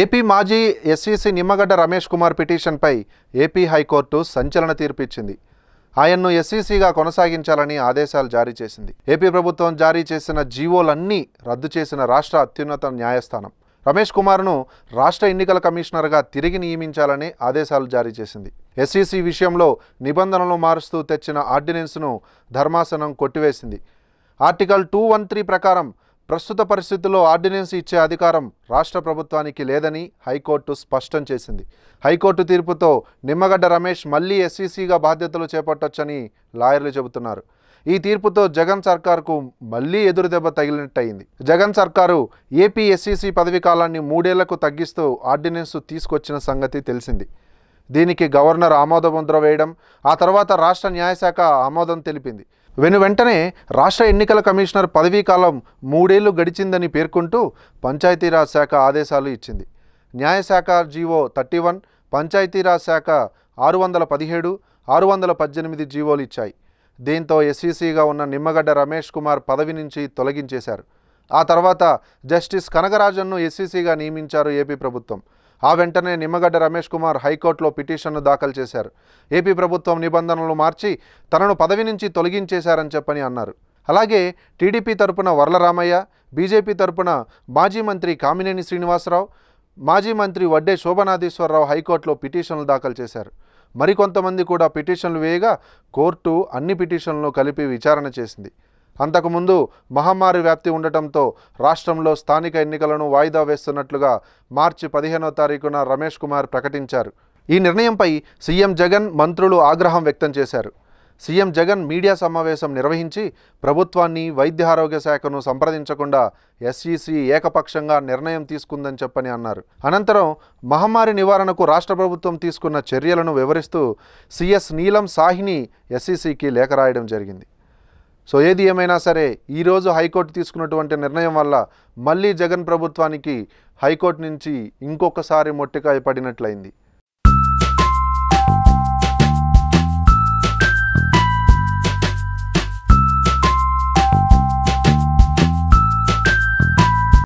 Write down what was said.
AP మాజీ ఎస్సీసీ నిమ్మగడ్డ రమేష్ కుమార్ పిటిషన్పై AP high court సంచలన తీర్పిచ్చింది ఆయన్ను ఎస్సీసీగా కొనసాగించాలని ఆదేశాలు జారీ చేసింది ఏపీ ప్రభుత్వం జారీ చేసిన జీవోలన్నీ రద్దు చేసిన రాష్ట్ర అత్యున్నత న్యాయస్థానం రమేష్ కుమార్ను రాష్ట్ర ఎన్నికల కమిషనర్గా తిరిగి నియమించాలని ఆదేశాలు జారీ చేసింది ఎస్సీసీ విషయంలో నిబంధనలు మారుస్తూ తెచ్చిన ఆర్డినెన్స్ను ధర్మాసనం కొట్టివేసింది ఆర్టికల్ టూ వన్ త్రీ ప్రకారం ప్రస్తుత పరిస్థితుల్లో ఆర్డినెన్స్ ఇచ్చే అధికారం రాష్ట్ర ప్రభుత్వానికి లేదని హైకోర్టు స్పష్టం చేసింది హైకోర్టు తీర్పుతో నిమ్మగడ్డ రమేష్ మళ్లీ ఎస్సీసీగా బాధ్యతలు చేపట్టొచ్చని లాయర్లు చెబుతున్నారు ఈ తీర్పుతో జగన్ సర్కార్కు మళ్లీ ఎదురుదెబ్బ తగిలినట్టయింది జగన్ సర్కారు ఏపీ ఎస్సీసీ కాలాన్ని మూడేళ్లకు తగ్గిస్తూ ఆర్డినెన్స్ తీసుకొచ్చిన సంగతి తెలిసింది దీనికి గవర్నర్ ఆమోద వేయడం ఆ తర్వాత రాష్ట్ర న్యాయశాఖ ఆమోదం తెలిపింది వెను వెంటనే రాష్ట్ర ఎన్నికల కమిషనర్ పదవీ కాలం మూడేళ్లు గడిచిందని పేర్కొంటూ పంచాయతీరాజ్ శాఖ ఆదేశాలు ఇచ్చింది న్యాయశాఖ జీవో థర్టీ వన్ పంచాయతీరాజ్ శాఖ ఆరు వందల పదిహేడు ఆరు వందల పద్దెనిమిది జీవోలు ఇచ్చాయి దీంతో ఎస్సీసీగా ఉన్న నిమ్మగడ్డ రమేష్ కుమార్ పదవి నుంచి తొలగించేశారు ఆ తర్వాత జస్టిస్ కనగరాజన్ను ఎస్సీసీగా నియమించారు ఏపీ ప్రభుత్వం ఆ వెంటనే నిమ్మగడ్డ రమేష్ కుమార్ హైకోర్టులో పిటిషన్ను దాఖలు చేశారు ఏపీ ప్రభుత్వం నిబంధనలు మార్చి తనను పదవి నుంచి తొలగించేశారని చెప్పని అన్నారు అలాగే టీడీపీ తరపున వరలరామయ్య బీజేపీ తరపున మాజీ మంత్రి కామినేని శ్రీనివాసరావు మాజీ మంత్రి వడ్డే శోభనాధీశ్వరరావు హైకోర్టులో పిటిషన్లు దాఖలు చేశారు మరికొంతమంది కూడా పిటిషన్లు వేయగా కోర్టు అన్ని పిటిషన్లను కలిపి విచారణ చేసింది అంతకుముందు మహమ్మారి వ్యాప్తి ఉండటంతో రాష్ట్రంలో స్థానిక ఎన్నికలను వాయిదా వేస్తున్నట్లుగా మార్చి పదిహేనో తారీఖున రమేష్ కుమార్ ప్రకటించారు ఈ నిర్ణయంపై సీఎం జగన్ మంత్రులు ఆగ్రహం వ్యక్తం చేశారు సీఎం జగన్ మీడియా సమావేశం నిర్వహించి ప్రభుత్వాన్ని వైద్య ఆరోగ్య శాఖను సంప్రదించకుండా ఎస్ఈసి ఏకపక్షంగా నిర్ణయం తీసుకుందని చెప్పని అన్నారు అనంతరం మహమ్మారి నివారణకు రాష్ట్ర ప్రభుత్వం తీసుకున్న చర్యలను వివరిస్తూ సిఎస్ నీలం సాహిని ఎస్ఈసికి లేఖ రాయడం జరిగింది సో ఏది ఏమైనా సరే ఈరోజు హైకోర్టు తీసుకున్నటువంటి నిర్ణయం వల్ల మళ్ళీ జగన్ ప్రభుత్వానికి హైకోర్టు నుంచి ఇంకొకసారి మొట్టికాయ పడినట్లయింది